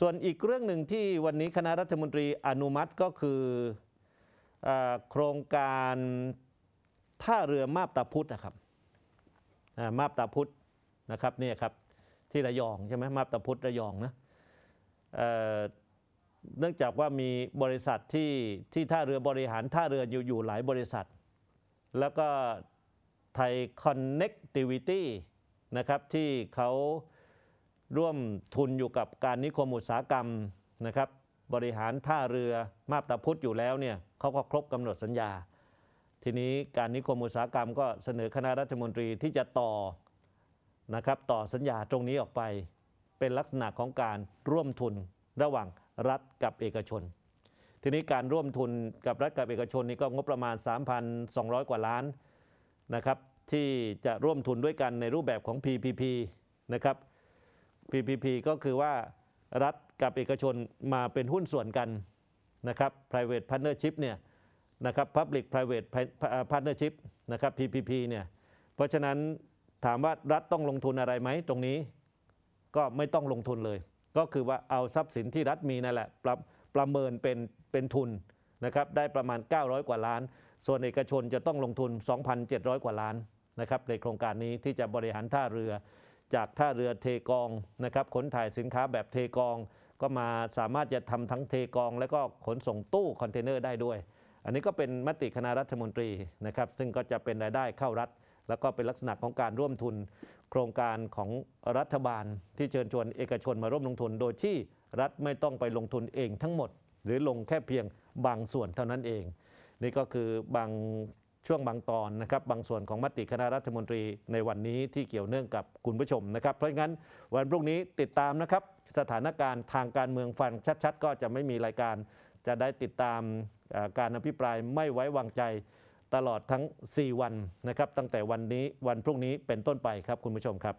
ส่วนอีกเรื่องหนึ่งที่วันนี้คณะรัฐมนตรีอนุมัติก็คืออโครงการท่าเรือมาบตาพุธนะครับมาบตาพุธนะครับเนี่ยครับที่ระยองใช่ไหมมาบตาพุธระยองนะเนื่องจากว่ามีบริษัทที่ที่ท่าเรือบริหารท่าเรืออยู่อยู่หลายบริษัท แล้วก็ไทยคอนเน็กติวิตี้นะครับที่เขาร่วมทุนอยู่กับการนิคมอุตสาหกรรมนะครับ บริหารท่าเรือมาบตาพุธอยู่แล้วเนี่ยเขาก็ครบกำหนดสัญญา ทีนี้การนิคมอุตสาหกรรม ก็เสนอคณะรัฐมนตรีที่จะต่อนะครับ ต่อสัญญาตรงนี้ออกไป เป็นลักษณะของการร่วมทุนระหว่างรัฐกับเอกชน ทีนี้การร่วมทุนกับรัฐกับเอกชนนี้ก็งบประมาณ 3,200 กว่าล้านนะครับ ที่จะร่วมทุนด้วยกันในรูปแบบของ PPP นะครับ PPP ก็คือว่ารัฐกับเอกชนมาเป็นหุ้นส่วนกันนะครับ private partnership เนี่ยนะครับ public private partnership นะครับ PPP เนี่ย เพราะฉะนั้นถามว่ารัฐต้องลงทุนอะไรไหมตรงนี้ก็ไม่ต้องลงทุนเลย ก็คือว่าเอาทรัพย์สินที่รัฐมีนั่นแหละประประเมินเป็นเป็นทุนนะครับได้ประมาณ 900 กว่าล้าน ส่วนเอกชนจะต้องลงทุน 2,700 กว่าล้านนะครับในโครงการนี้ที่จะบริหารท่าเรือจากท่าเรือเทกองนะครับขนถ่ายสินค้าแบบเทกอง ก็มาสามารถจะทำทั้งเทกอง และก็ขนส่งตู้คอนเทนเนอร์ได้ด้วยอันนี้ก็เป็นมติคณะรัฐมนตรีนะครับซึ่งก็จะเป็นรายได้เข้ารัฐ แล้วก็เป็นลักษณะของการร่วมทุนโครงการของรัฐบาล ที่เชิญชวนเอกชนมาร่วมลงทุน โดยที่รัฐไม่ต้องไปลงทุนเองทั้งหมด หรือลงแค่เพียงบางส่วนเท่านั้นเอง นี่ก็คือบางช่วงบางตอนนะครับบางส่วนของมติคณะรัฐมนตรีในวันนี้ที่เกี่ยวเนื่องกับคุณผู้ชมนะครับเพราะงั้นวันพรุ่งนี้ติดตามนะครับสถานการณ์ทางการเมืองฟังชัดๆ ก็จะไม่มีรายการ จะได้ติดตามการอภิปรายไม่ไว้วางใจ ตลอดทั้ง 4 วันนะครับ ตั้งแต่วันนี้วันพรุ่งนี้เป็นต้นไปครับคุณผู้ชมครับ